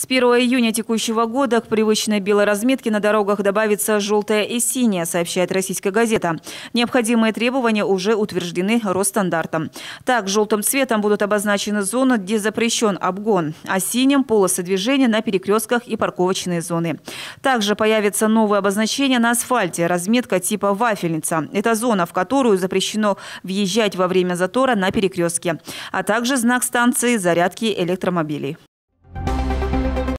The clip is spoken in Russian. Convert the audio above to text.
С 1 июня текущего года к привычной белой разметке на дорогах добавится желтая и синяя, сообщает российская газета. Необходимые требования уже утверждены Росстандартом. Так, желтым цветом будут обозначены зоны, где запрещен обгон, а синим – полосы движения на перекрестках и парковочные зоны. Также появится новое обозначение на асфальте – разметка типа «вафельница». Это зона, в которую запрещено въезжать во время затора на перекрестке, а также знак станции зарядки электромобилей.